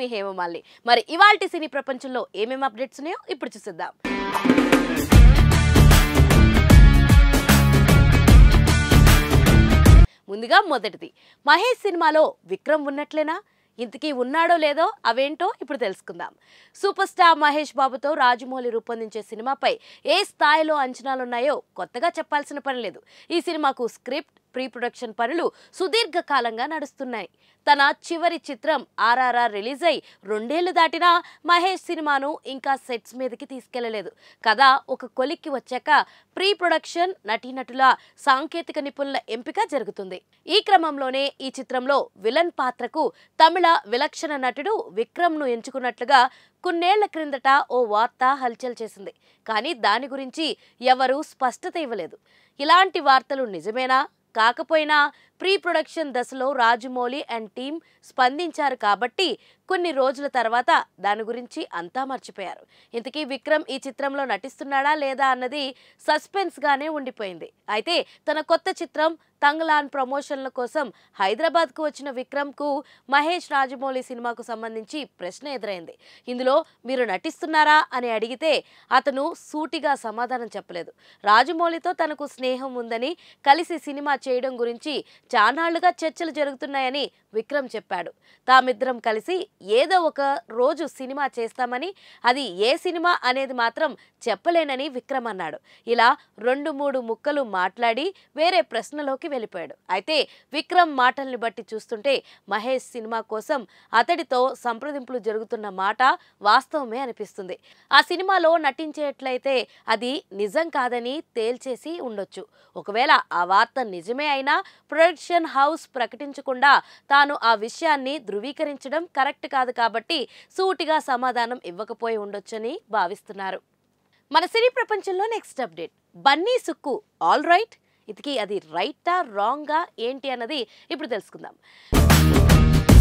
మీ హేమమాలి మరి ఇవాళ సినీ ప్రపంచంలో ఏమేమి అప్డేట్స్ ఉన్నాయో ఇప్పుడు చూసిద్దాం ముందుగా మొదటిది మహేష్ సినిమాలో విక్రమ్ ఉన్నట్లేనా ఇంతకీ ఉన్నాడో లేదో అవేంటో ఇప్పుడు తెలుసుకుందాం సూపర్ స్టార్ మహేష్ బాబుతో రాజమౌళి రూపొందించే సినిమాపై ఏ స్థాయిలో అంచనాలున్నాయో కొత్తగా చెప్పాల్సిన పని లేదు ఈ సినిమాకు స్క్రిప్ట్ ప్రీ ప్రొడక్షన్ పనులు సుదీర్ఘకాలంగా నడుస్తున్నాయి తన చివరి చిత్రం ఆర్ఆర్ఆర్ రిలీజ్ అయి రెండేళ్లు దాటినా మహేష్ సినిమాను ఇంకా సెట్స్ మీదకి తీసుకెళ్లలేదు కథ ఒక కొలిక్కి వచ్చాక ప్రీ ప్రొడక్షన్ నటీనటుల సాంకేతిక నిపుణుల ఎంపిక జరుగుతుంది ఈ క్రమంలోనే ఈ చిత్రంలో విలన్ పాత్రకు తమిళ విలక్షణ నటుడు విక్రమ్ను ఎంచుకున్నట్లుగా కొన్నేళ్ల క్రిందట ఓ వార్త హల్చల్ చేసింది కానీ దాని గురించి ఎవరూ స్పష్టత ఇవ్వలేదు ఇలాంటి వార్తలు నిజమేనా కాకపోయినా ప్రీ ప్రొడక్షన్ దశలో రాజమౌళి అండ్ టీం స్పందించారు కాబట్టి కొన్ని రోజుల తర్వాత దాని గురించి అంతా మర్చిపోయారు ఇంతకీ విక్రమ్ ఈ చిత్రంలో నటిస్తున్నాడా లేదా అన్నది సస్పెన్స్గానే ఉండిపోయింది అయితే తన కొత్త చిత్రం తంగ్లాన్ ప్రమోషన్ల కోసం హైదరాబాద్కు వచ్చిన విక్రమ్కు మహేష్ రాజమౌళి సినిమాకు సంబంధించి ప్రశ్న ఎదురైంది ఇందులో మీరు నటిస్తున్నారా అని అడిగితే అతను సూటిగా సమాధానం చెప్పలేదు రాజమౌళితో తనకు స్నేహం ఉందని కలిసి సినిమా చేయడం గురించి చానాళ్లుగా చర్చలు జరుగుతున్నాయని విక్రమ్ చెప్పాడు తామిద్దరం కలిసి ఏదో ఒక రోజు సినిమా చేస్తామని అది ఏ సినిమా అనేది మాత్రం చెప్పలేనని విక్రమ్ అన్నాడు ఇలా రెండు మూడు ముక్కలు మాట్లాడి వేరే ప్రశ్నలోకి వెళ్ళిపోయాడు అయితే విక్రమ్ మాటల్ని బట్టి చూస్తుంటే మహేష్ సినిమా కోసం అతడితో సంప్రదింపులు జరుగుతున్న మాట వాస్తవమే అనిపిస్తుంది ఆ సినిమాలో నటించేట్లయితే అది నిజం కాదని తేల్చేసి ఉండొచ్చు ఒకవేళ ఆ వార్త నిజమే అయినా ప్రొడక్షన్ హౌస్ ప్రకటించకుండా తాను ఆ విషయాన్ని ధృవీకరించడం కరెక్ట్ కాదు కాబట్టి సూటిగా సమాధానం ఇవ్వకపోయి ఉండొచ్చని భావిస్తున్నారు మన సినీ ప్రపంచంలో next update Bunny Sukku all right ఇదికి అది రైటా రాంగా ఏంటి అన్నది ఇప్పుడు తెలుసుకుందాం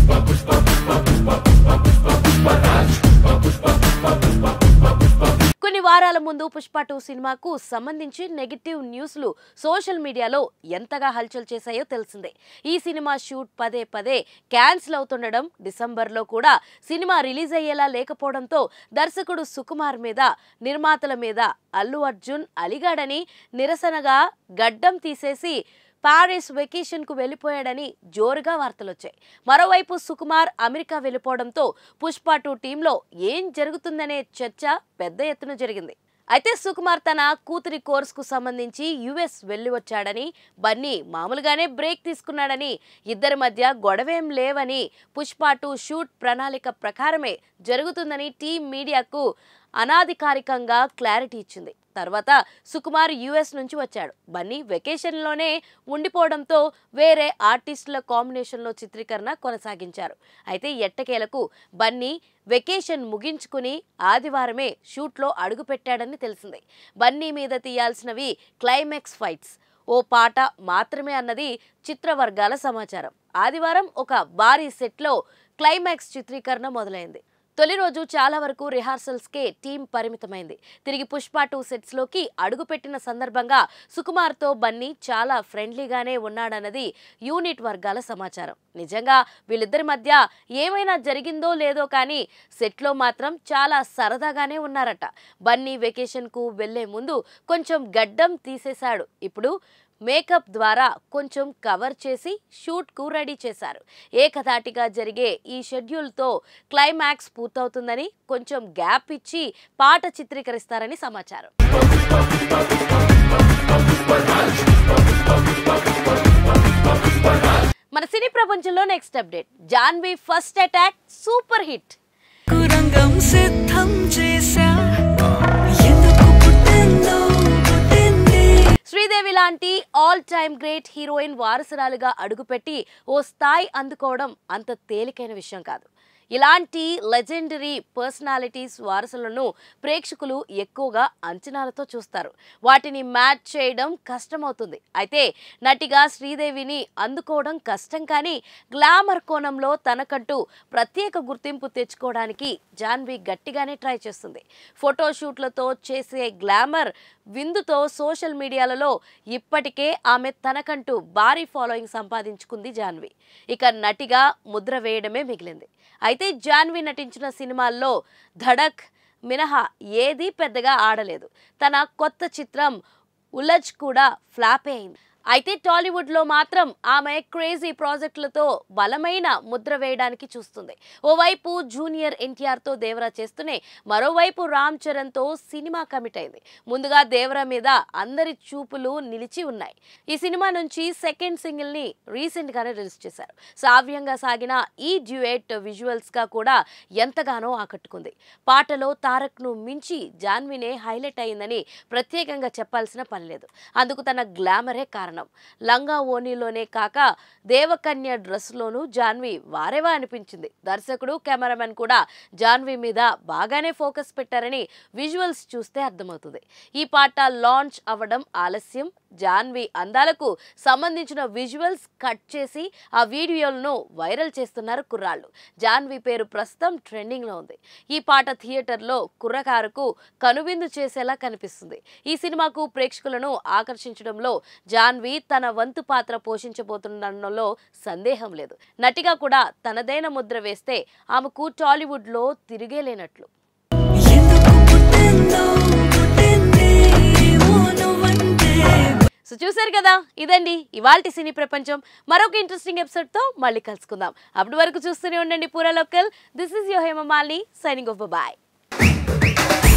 పుష్ప పుష్ప పుష్ప పుష్ప పుష్ప పుష్ప పుష్ప పుష్ప పుష్ప పుష్ప కొన్ని వారాల ముందు పుష్ప టూ సినిమాకు సంబంధించి నెగిటివ్ న్యూస్లు సోషల్ మీడియాలో ఎంతగా హల్చల్ చేశాయో తెలిసిందే ఈ సినిమా షూట్ పదే పదే క్యాన్సిల్ అవుతుండడం డిసెంబర్లో కూడా సినిమా రిలీజ్ అయ్యేలా లేకపోవడంతో దర్శకుడు సుకుమార్ మీద నిర్మాతల మీద అల్లు అర్జున్ అలిగాడని నిరసనగా గడ్డం తీసేసి పారిస్ వెకేషన్కు వెళ్లిపోయాడని జోరుగా వార్తలొచ్చాయి మరోవైపు సుకుమార్ అమెరికా వెళ్లిపోవడంతో పుష్ప టూ టీంలో ఏం జరుగుతుందనే చర్చ పెద్ద ఎత్తున జరిగింది అయితే సుకుమార్ తన కూతురి కోర్సుకు సంబంధించి యుఎస్ వెళ్ళి వచ్చాడని బన్నీ మామూలుగానే బ్రేక్ తీసుకున్నాడని ఇద్దరి మధ్య గొడవేం లేవని పుష్ప టూ షూట్ ప్రణాళిక ప్రకారమే జరుగుతుందని టీం మీడియాకు అనాధికారికంగా క్లారిటీ ఇచ్చింది తర్వాత సుకుమార్ యుఎస్ నుంచి వచ్చాడు బన్నీ వెకేషన్లోనే ఉండిపోవడంతో వేరే ఆర్టిస్టుల కాంబినేషన్లో చిత్రీకరణ కొనసాగించారు అయితే ఎట్టకేలకు బన్నీ వెకేషన్ ముగించుకుని ఆదివారమే షూట్లో అడుగుపెట్టాడని తెలిసింది బన్నీ మీద తీయాల్సినవి క్లైమాక్స్ ఫైట్స్ ఓ పాట మాత్రమే అన్నది చిత్రవర్గాల సమాచారం ఆదివారం ఒక భారీ సెట్లో క్లైమాక్స్ చిత్రీకరణ మొదలైంది తొలి రోజు చాలా వరకు రిహార్సల్స్కే టీం పరిమితమైంది తిరిగి పుష్ప టూ సెట్స్లోకి అడుగుపెట్టిన సందర్భంగా సుకుమార్తో బన్నీ చాలా ఫ్రెండ్లీగానే ఉన్నాడన్నది యూనిట్ వర్గాల సమాచారం నిజంగా వీళ్ళిద్దరి మధ్య ఏమైనా జరిగిందో లేదో కానీ సెట్లో మాత్రం చాలా సరదాగానే ఉన్నారట బన్నీ వెకేషన్కు వెళ్లే ముందు కొంచెం గడ్డం తీసేశాడు ఇప్పుడు మేకప్ ద్వారా కొంచెం కవర్ చేసి షూట్కు రెడీ చేశారు ఏకధాటిగా జరిగే ఈ షెడ్యూల్తో క్లైమాక్స్ పూర్తవుతుందని కొంచెం గ్యాప్ ఇచ్చి పాట చిత్రీకరిస్తారని సమాచారం మన సినీ ప్రపంచంలో next update Janhvi first attack super hit సిద్ధం చేశా లాంటి ఆల్ టైమ్ గ్రేట్ హీరోయిన్ వారసురాలుగా అడుగుపెట్టి ఓ స్థాయి అందుకోవడం అంత తేలికైన విషయం కాదు ఇలాంటి లెజెండరీ పర్సనాలిటీస్ వారసులను ప్రేక్షకులు ఎక్కువగా అంచనాలతో చూస్తారు వాటిని మ్యాచ్ చేయడం కష్టమవుతుంది అయితే నటిగా శ్రీదేవిని అందుకోవడం కష్టం కానీ గ్లామర్ కోణంలో తనకంటూ ప్రత్యేక గుర్తింపు తెచ్చుకోవడానికి జాన్వి గట్టిగానే ట్రై చేస్తుంది ఫోటోషూట్లతో చేసే గ్లామర్ విందుతో సోషల్ మీడియాలలో ఇప్పటికే ఆమె తనకంటూ భారీ ఫాలోయింగ్ సంపాదించుకుంది జాన్వి ఇక నటిగా ముద్ర వేయడమే మిగిలింది అయితే జాన్వి నటించిన సినిమాల్లో ధడక్ మినహా ఏదీ పెద్దగా ఆడలేదు తన కొత్త చిత్రం ఉలజ్ కూడా ఫ్లాపే అయింది అయితే టాలీవుడ్లో మాత్రం ఆమె క్రేజీ ప్రాజెక్టులతో బలమైన ముద్ర వేయడానికి చూస్తుంది ఓవైపు జూనియర్ ఎన్టీఆర్తో దేవరా చేస్తూనే మరోవైపు రామ్ చరణ్తో సినిమా కమిట్ అయింది ముందుగా దేవరా మీద అందరి చూపులు నిలిచి ఉన్నాయి ఈ సినిమా నుంచి సెకండ్ సింగిల్ని గానే రిలీజ్ చేశారు సావ్యంగా సాగిన ఈ డ్యూయేట్ విజువల్స్గా కూడా ఎంతగానో ఆకట్టుకుంది పాటలో తారక్ ను మించి జాన్వినే హైలైట్ అయిందని ప్రత్యేకంగా చెప్పాల్సిన పని లేదు అందుకు తన గ్లామరే కారణం చూస్తున్నాం లంగా ఓనీలోనే కాక దేవకన్య డ్రెస్లోనూ జాన్వి వారేవా అనిపించింది దర్శకుడు కెమెరామెన్ కూడా జాన్వి మీద బాగానే ఫోకస్ పెట్టారని విజువల్స్ చూస్తే అర్థమవుతుంది ఈ పాట లాంచ్ అవ్వడం ఆలస్యం జాన్వి అందాలకు సంబంధించిన విజువల్స్ కట్ చేసి ఆ వీడియోలను వైరల్ చేస్తున్నారు కుర్రాళ్ళు జాన్వి పేరు ప్రస్తుతం ట్రెండింగ్లో ఉంది ఈ పాట థియేటర్లో కుర్రకారుకు కనువిందు చేసేలా కనిపిస్తుంది ఈ సినిమాకు ప్రేక్షకులను ఆకర్షించడంలో జాన్వి తన వంతు పాత్ర పోషించబోతుండడంలో సందేహం లేదు నటిగా కూడా తనదైన ముద్ర వేస్తే ఆమెకు టాలీవుడ్లో తిరిగేలేనట్లు సో చూసారు కదా ఇదండి ఇవాల్టి సినీ ప్రపంచం మరొక ఇంట్రెస్టింగ్ ఎపిసోడ్తో మళ్ళీ కలుసుకుందాం అప్పటి వరకు చూస్తూనే ఉండండి పూరా local this is yo Hema Mali signing off bye